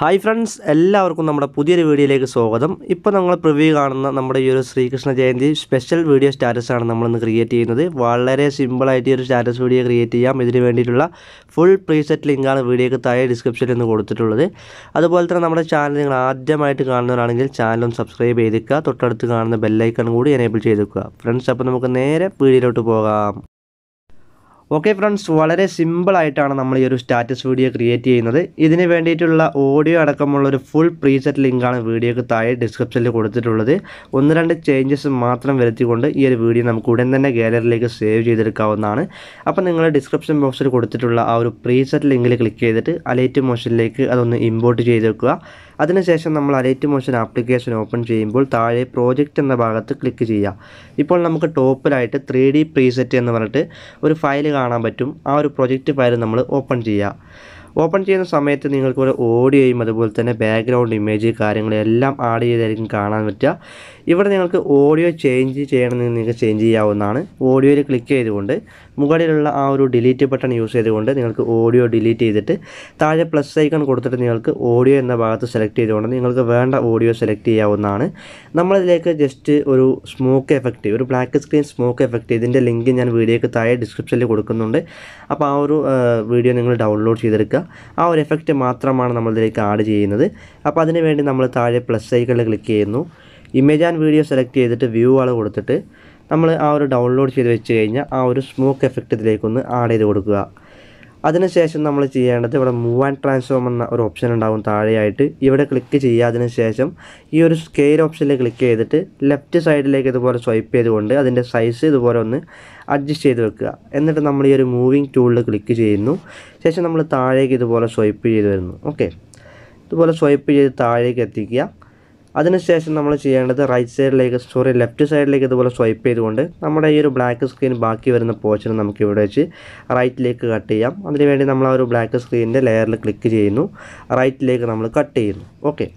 hi friends എല്ലാവർക്കും നമ്മുടെ പുതിയൊരു വീഡിയോയിലേക്ക് സ്വാഗതം ഇപ്പോൾ നമ്മൾ പ്രിവ്യൂ കാണുന്ന നമ്മുടെ ഈ ഒരു ശ്രീകൃഷ്ണ ജയന്തി സ്പെഷ്യൽ വീഡിയോ സ്റ്റാറ്റസാണ് നമ്മളിന്ന് ക്രിയേറ്റ് ചെയ്യുന്നത് വളരെ സിമ്പിളായിട്ട് ഈ ഒരു സ്റ്റാറ്റസ് വീഡിയോ ക്രിയേറ്റ് ചെയ്യാം ഇതിന് വേണ്ടിയിട്ടുള്ള ഫുൾ പ്രീസെറ്റ് ലിങ്കാണ് വീഡിയോക്ക് താഴെ ഡിസ്ക്രിപ്ഷനിൽ നിന്ന് കൊടുത്തിട്ടുള്ളത് അതുപോലെ തന്നെ നമ്മുടെ ചാനൽ നിങ്ങൾ ആദ്യമായിട്ട് കാണുന്നവരാണെങ്കിൽ ചാനലും സബ്സ്ക്രൈബ് ചെയ്തേക്കുക തൊട്ടടുത്ത് കാണുന്ന ബെല്ലൈക്കൺ കൂടി എനേബിൾ ചെയ്തേക്കുക ഫ്രണ്ട്സ് അപ്പോൾ നമുക്ക് നേരെ വീഡിയോയിലോട്ട് പോകാം ഓക്കെ ഫ്രണ്ട്സ് വളരെ സിമ്പിളായിട്ടാണ് നമ്മൾ ഈ ഒരു സ്റ്റാറ്റസ് വീഡിയോ ക്രിയേറ്റ് ചെയ്യുന്നത് ഇതിന് വേണ്ടിയിട്ടുള്ള ഓഡിയോ അടക്കമുള്ള ഒരു ഫുൾ പ്രീസെറ്റ് ലിങ്കാണ് വീഡിയോക്ക് താഴെ ഡിസ്ക്രിപ്ഷനിൽ കൊടുത്തിട്ടുള്ളത് ഒന്ന് രണ്ട് ചേഞ്ചസ് മാത്രം വരുത്തിക്കൊണ്ട് ഈ ഒരു വീഡിയോ നമുക്ക് ഉടൻ തന്നെ ഗാലറിയിലേക്ക് സേവ് ചെയ്തെടുക്കാവുന്നതാണ് അപ്പോൾ നിങ്ങൾ ഡിസ്ക്രിപ്ഷൻ ബോക്സിൽ കൊടുത്തിട്ടുള്ള ആ ഒരു പ്രീസെറ്റ് ലിങ്കിൽ ക്ലിക്ക് ചെയ്തിട്ട് അലേറ്റ് മോഷനിലേക്ക് അതൊന്ന് ഇമ്പോർട്ട് ചെയ്ത് വെക്കുക അതിനുശേഷം നമ്മൾ അലേറ്റ് മോഷൻ ആപ്ലിക്കേഷൻ ഓപ്പൺ ചെയ്യുമ്പോൾ താഴെ പ്രോജക്റ്റ് എന്ന ഭാഗത്ത് ക്ലിക്ക് ചെയ്യുക ഇപ്പോൾ നമുക്ക് ടോപ്പിലായിട്ട് ത്രീ ഡി പ്രീസെറ്റ് എന്ന് പറഞ്ഞിട്ട് ഒരു ഫയൽ കാണാൻ പറ്റും ആ ഒരു പ്രൊജക്റ്റ് ഫയൽ നമ്മൾ ഓപ്പൺ ചെയ്യുക ഓപ്പൺ ചെയ്യുന്ന സമയത്ത് നിങ്ങൾക്ക് ഒരു ഓഡിയോയും അതുപോലെ തന്നെ ബാക്ക്ഗ്രൗണ്ട് ഇമേജ് കാര്യങ്ങളെല്ലാം ആഡ് ചെയ്തായിരിക്കും കാണാൻ പറ്റുക ഇവിടെ നിങ്ങൾക്ക് ഓഡിയോ ചേഞ്ച് ചെയ്യണമെന്ന് നിങ്ങൾക്ക് ചേഞ്ച് ചെയ്യാവുന്നതാണ് ഓഡിയോയിൽ ക്ലിക്ക് ചെയ്തുകൊണ്ട് മുകളിലുള്ള ആ ഒരു ഡിലീറ്റ് ബട്ടൺ യൂസ് ചെയ്തുകൊണ്ട് നിങ്ങൾക്ക് ഓഡിയോ ഡിലീറ്റ് ചെയ്തിട്ട് താഴെ പ്ലസ് ഐക്കൺ കൊടുത്തിട്ട് നിങ്ങൾക്ക് ഓഡിയോ എന്ന ഭാഗത്ത് സെലക്ട് ചെയ്തുകൊണ്ട് നിങ്ങൾക്ക് വേണ്ട ഓഡിയോ സെലക്ട് ചെയ്യാവുന്നതാണ് നമ്മളിതിലേക്ക് ജസ്റ്റ് ഒരു സ്മോക്ക് എഫക്റ്റ് ഒരു ബ്ലാക്ക് സ്ക്രീൻ സ്മോക്ക് എഫക്റ്റ് ഇതിൻ്റെ ലിങ്ക് ഞാൻ വീഡിയോക്ക് താഴെ ഡിസ്ക്രിപ്ഷനിൽ കൊടുക്കുന്നുണ്ട് അപ്പോൾ ആ ഒരു വീഡിയോ നിങ്ങൾ ഡൗൺലോഡ് ചെയ്തെടുക്കുക ആ ഒരു എഫക്റ്റ് മാത്രമാണ് നമ്മളിതിലേക്ക് ആഡ് ചെയ്യുന്നത് അപ്പോൾ അതിന് വേണ്ടി നമ്മൾ താഴെ പ്ലസ് ഐക്കണിൽ ക്ലിക്ക് ചെയ്യുന്നു ഇമേജ് ആൻഡ് വീഡിയോ സെലക്ട് ചെയ്തിട്ട് വ്യൂ ആൾ കൊടുത്തിട്ട് നമ്മൾ ആ ഒരു ഡൗൺലോഡ് ചെയ്ത് വെച്ച് കഴിഞ്ഞാൽ ആ ഒരു സ്മോക്ക് എഫക്റ്റ് ഇതിലേക്കൊന്ന് ആഡ് ചെയ്ത് കൊടുക്കുക അതിനുശേഷം നമ്മൾ ചെയ്യേണ്ടത് ഇവിടെ മൂവ് ആൻഡ് ട്രാൻസ്ഫോം എന്ന ഒരു ഓപ്ഷൻ ഉണ്ടാകും താഴെയായിട്ട് ഇവിടെ ക്ലിക്ക് ചെയ്യാതിന് ശേഷം ഈ ഒരു സ്കെയിൽ ഓപ്ഷനിൽ ക്ലിക്ക് ചെയ്തിട്ട് ലെഫ്റ്റ് സൈഡിലേക്ക് ഇതുപോലെ സ്വൈപ്പ് ചെയ്തുകൊണ്ട് അതിൻ്റെ സൈസ് ഇതുപോലെ ഒന്ന് അഡ്ജസ്റ്റ് ചെയ്ത് വെക്കുക എന്നിട്ട് നമ്മൾ ഈ ഒരു മൂവിങ് ടൂളിൽ ക്ലിക്ക് ചെയ്യുന്നു ശേഷം നമ്മൾ താഴേക്ക് ഇതുപോലെ സ്വൈപ്പ് ചെയ്ത് വരുന്നു ഓക്കെ ഇതുപോലെ സ്വൈപ്പ് ചെയ്ത് താഴേക്ക് എത്തിക്കുക അതിനുശേഷം നമ്മൾ ചെയ്യേണ്ടത് റൈറ്റ് സൈഡിലേക്ക് സോറി ലെഫ്റ്റ് സൈഡിലേക്ക് ഇതുപോലെ സ്വൈപ്പ് ചെയ്തുകൊണ്ട് നമ്മുടെ ഈ ഒരു ബ്ലാക്ക് സ്ക്രീൻ ബാക്കി വരുന്ന പോർഷൻ നമുക്ക് ഇവിടെ വെച്ച് റൈറ്റിലേക്ക് കട്ട് ചെയ്യാം അതിനുവേണ്ടി നമ്മൾ ആ ഒരു ബ്ലാക്ക് സ്ക്രീനിൻ്റെ ലെയറിൽ ക്ലിക്ക് ചെയ്യുന്നു റൈറ്റിലേക്ക് നമ്മൾ കട്ട് ചെയ്യുന്നു ഓക്കെ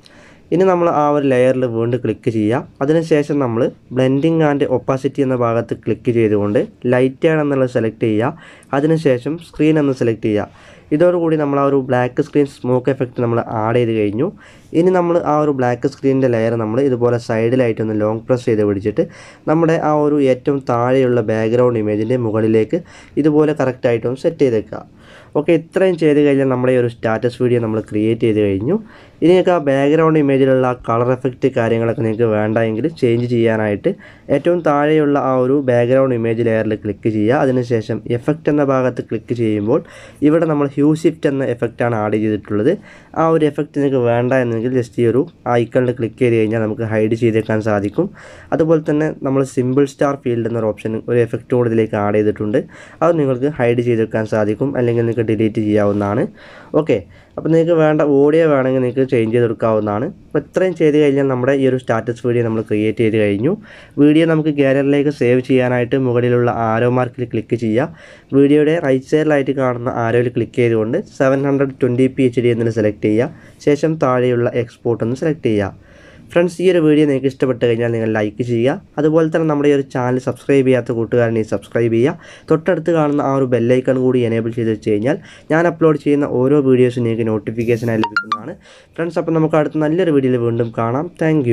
ഇനി നമ്മൾ ആ ഒരു ലെയറിൽ വീണ്ടും ക്ലിക്ക് ചെയ്യാം അതിനുശേഷം നമ്മൾ ബ്ലെൻഡിങ് ആൻഡ് ഒപ്പാസിറ്റി എന്ന ഭാഗത്ത് ക്ലിക്ക് ചെയ്തുകൊണ്ട് ലൈറ്റ് ആഡ് എന്നുള്ളത് സെലക്ട് ചെയ്യുക അതിനുശേഷം സ്ക്രീൻ എന്ന് സെലക്ട് ചെയ്യുക ഇതോടുകൂടി നമ്മൾ ആ ഒരു ബ്ലാക്ക് സ്ക്രീൻ സ്മോക്ക് എഫക്റ്റ് നമ്മൾ ആഡ് ചെയ്ത് കഴിഞ്ഞു ഇനി നമ്മൾ ആ ഒരു ബ്ലാക്ക് സ്ക്രീനിൻ്റെ ലെയർ നമ്മൾ ഇതുപോലെ ഒന്ന് ലോങ് പ്രസ് ചെയ്ത് പിടിച്ചിട്ട് നമ്മുടെ ആ ഒരു ഏറ്റവും താഴെയുള്ള ബാക്ക്ഗ്രൗണ്ട് ഇമേജിൻ്റെ മുകളിലേക്ക് ഇതുപോലെ കറക്റ്റായിട്ടൊന്ന് സെറ്റ് ചെയ്തേക്കുക ഓക്കെ ഇത്രയും ചെയ്ത് കഴിഞ്ഞാൽ നമ്മുടെ ഈ ഒരു സ്റ്റാറ്റസ് വീഡിയോ നമ്മൾ ക്രിയേറ്റ് ചെയ്ത് കഴിഞ്ഞു ഇനി ആ ബാക്ക്ഗ്രൗണ്ട് ഇമേജിലുള്ള കളർ എഫക്റ്റ് കാര്യങ്ങളൊക്കെ നിങ്ങൾക്ക് വേണ്ട എങ്കിൽ ചേഞ്ച് ചെയ്യാനായിട്ട് ഏറ്റവും താഴെയുള്ള ആ ഒരു ബാക്ക്ഗ്രൗണ്ട് ഇമേജ് ലെയറിൽ ക്ലിക്ക് ചെയ്യുക അതിനുശേഷം എഫക്റ്റ് എന്ന ഭാഗത്ത് ക്ലിക്ക് ചെയ്യുമ്പോൾ ഇവിടെ നമ്മൾ ഹ്യൂ ഷിഫ്റ്റ് എന്ന എഫക്റ്റാണ് ആഡ് ചെയ്തിട്ടുള്ളത് ആ ഒരു എഫക്റ്റ് നിങ്ങൾക്ക് വേണ്ട എന്നെങ്കിൽ ജസ്റ്റ് ഈ ഒരു ഐക്കണിൽ ക്ലിക്ക് ചെയ്ത് കഴിഞ്ഞാൽ നമുക്ക് ഹൈഡ് ചെയ്തേക്കാൻ സാധിക്കും അതുപോലെ തന്നെ നമ്മൾ സിമ്പിൾ സ്റ്റാർ ഫീൽഡ് എന്നൊരു ഓപ്ഷൻ ഒരു എഫക്റ്റ് കൂടെ ഇതിലേക്ക് ആഡ് ചെയ്തിട്ടുണ്ട് അത് നിങ്ങൾക്ക് ഹൈഡ് ചെയ്ത് സാധിക്കും അല്ലെങ്കിൽ നിങ്ങൾക്ക് ഡിലീറ്റ് ചെയ്യാവുന്നതാണ് ഓക്കെ അപ്പോൾ നിങ്ങൾക്ക് വേണ്ട ഓഡിയോ വേണമെങ്കിൽ നിങ്ങൾക്ക് ചേഞ്ച് ചെയ്ത് കൊടുക്കാവുന്നതാണ് അപ്പോൾ ഇത്രയും ചെയ്ത് കഴിഞ്ഞാൽ നമ്മുടെ ഈ ഒരു സ്റ്റാറ്റസ് വീഡിയോ നമ്മൾ ക്രിയേറ്റ് ചെയ്ത് കഴിഞ്ഞു വീഡിയോ നമുക്ക് ഗ്യാലറിയിലേക്ക് സേവ് ചെയ്യാനായിട്ട് മുകളിലുള്ള ആരോ മാർക്കിൽ ക്ലിക്ക് ചെയ്യുക വീഡിയോയുടെ റൈറ്റ് സൈഡിലായിട്ട് കാണുന്ന ആരോയിൽ ക്ലിക്ക് ചെയ്തുകൊണ്ട് seven hundred twenty P H D എന്നൊന്ന് സെലക്ട് ചെയ്യുക ശേഷം താഴെയുള്ള എക്സ്പോർട്ട് സെലക്ട് ചെയ്യുക ഫ്രണ്ട്സ് ഈ ഒരു വീഡിയോ നിങ്ങൾക്ക് ഇഷ്ടപ്പെട്ട് കഴിഞ്ഞാൽ നിങ്ങൾ ലൈക്ക് ചെയ്യുക അതുപോലെ തന്നെ നമ്മുടെ ഈ ഒരു ചാനൽ സബ്സ്ക്രൈബ് ചെയ്യാത്ത കൂട്ടുകാരനെ സബ്സ്ക്രൈബ് ചെയ്യുക തൊട്ടടുത്ത് കാണുന്ന ആ ഒരു ബെല്ലൈക്കൺ കൂടി എനേബിൾ ചെയ്ത് വെച്ച് കഴിഞ്ഞാൽ ഞാൻ അപ്ലോഡ് ചെയ്യുന്ന ഓരോ വീഡിയോസും നിങ്ങൾക്ക് നോട്ടിഫിക്കേഷനായി ലഭിക്കുന്നതാണ് ഫ്രണ്ട്സ് അപ്പോൾ നമുക്ക് അടുത്ത നല്ലൊരു വീഡിയോയിൽ വീണ്ടും കാണാം താങ്ക്